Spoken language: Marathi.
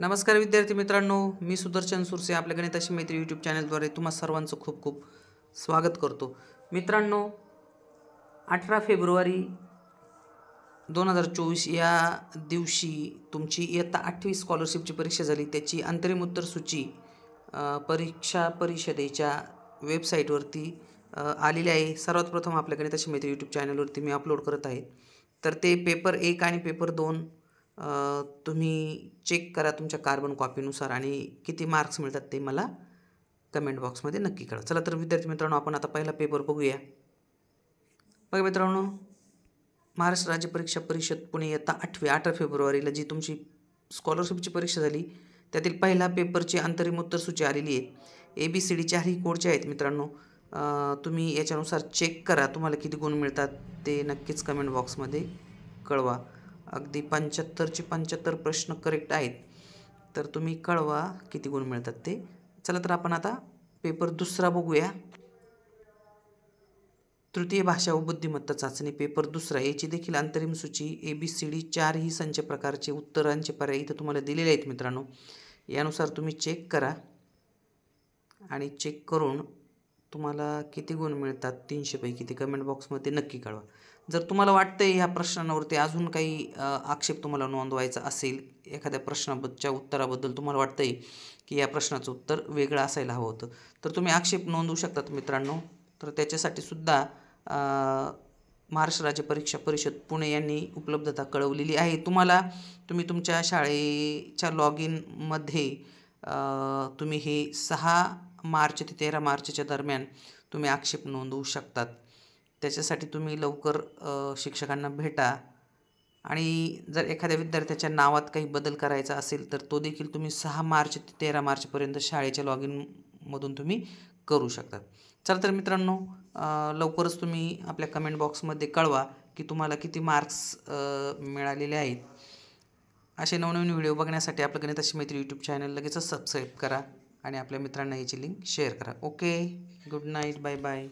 नमस्कार विद्यार्थी मित्रांनो मी सुदर्शन सुरसे आपल्या गणिताशी मैत्री यूट्यूब चॅनलद्वारे तुम्हा सर्वांचं खूप खूप स्वागत करतो मित्रांनो अठरा फेब्रुवारी दोन हजार चोवीस या दिवशी तुमची इयत्ता आठवी स्कॉलरशिपची परीक्षा झाली त्याची अंतरिम उत्तर सूची परीक्षा परिषदेच्या वेबसाईटवरती आलेली आहे सर्वात प्रथम आपल्या गणिताशी मैत्री यूट्यूब चॅनलवरती मी अपलोड करत आहे तर ते पेपर एक आणि पेपर दोन तुम्ही चेक करा तुमच्या कार्बन कॉपीनुसार आणि किती मार्क्स मिळतात ते मला कमेंट बॉक्समध्ये नक्की कळवा चला तर विद्यार्थी मित्रांनो आपण आता पहिला पेपर बघूया बघा मित्रांनो महाराष्ट्र राज्य परीक्षा परिषद पुणे येता आठवी अठरा फेब्रुवारीला जी तुमची स्कॉलरशिपची परीक्षा झाली त्यातील पहिला पेपरची अंतरिम उत्तरसूची आलेली आहे ए बी सी डी चारही कोडचे आहेत मित्रांनो तुम्ही याच्यानुसार चेक करा तुम्हाला किती गुण मिळतात ते नक्कीच कमेंट बॉक्समध्ये कळवा अगदी पंच्याहत्तरचे पंच्याहत्तर प्रश्न करेक्ट आहेत तर तुम्ही कळवा किती गुण मिळतात ते चला तर आपण आता पेपर दुसरा बघूया तृतीय भाषा व बुद्धिमत्ता चाचणी पेपर दुसरा याची देखील अंतरिम सूची ए बी सी डी चार ही संच प्रकारचे उत्तरांचे पर्याय इथं तुम्हाला दिलेले आहेत मित्रांनो यानुसार तुम्ही चेक करा आणि चेक करून तुम्हाला किती गुण मिळतात तीनशेपैकी ते कमेंट बॉक्समध्ये नक्की कळवा जर तुम्हाला आहे ह्या प्रश्नांवरती अजून काही आक्षेप तुम्हाला नोंदवायचा असेल एखाद्या प्रश्नाबद्दच्या उत्तराबद्दल तुम्हाला आहे की या प्रश्नाचं उत्तर वेगळं असायला हवं होतं तर तुम्ही आक्षेप नोंदवू शकतात मित्रांनो तर त्याच्यासाठी सुद्धा महाराष्ट्र राज्य परीक्षा परिषद पुणे यांनी उपलब्धता कळवलेली आहे तुम्हाला तुम्ही तुमच्या शाळेच्या लॉग इनमध्ये तुम्ही हे सहा मार्च ते तेरा मार्चच्या दरम्यान तुम्ही आक्षेप नोंदवू शकतात त्याच्यासाठी तुम्ही लवकर शिक्षकांना भेटा आणि जर एखाद्या विद्यार्थ्याच्या नावात काही बदल करायचा असेल तर तो देखील तुम्ही सहा मार्च ते तेरा मार्चपर्यंत शाळेच्या लॉग इनमधून तुम्ही करू शकतात चला तर मित्रांनो लवकरच तुम्ही आपल्या कमेंट बॉक्समध्ये कळवा की तुम्हाला किती मार्क्स मिळालेले आहेत असे नवनवीन व्हिडिओ बघण्यासाठी आपलं गणिताशी मैत्री यूट्यूब चॅनल लगेचच सबस्क्राईब करा आणि आपल्या मित्रांना याची लिंक शेअर करा okay good night bye bye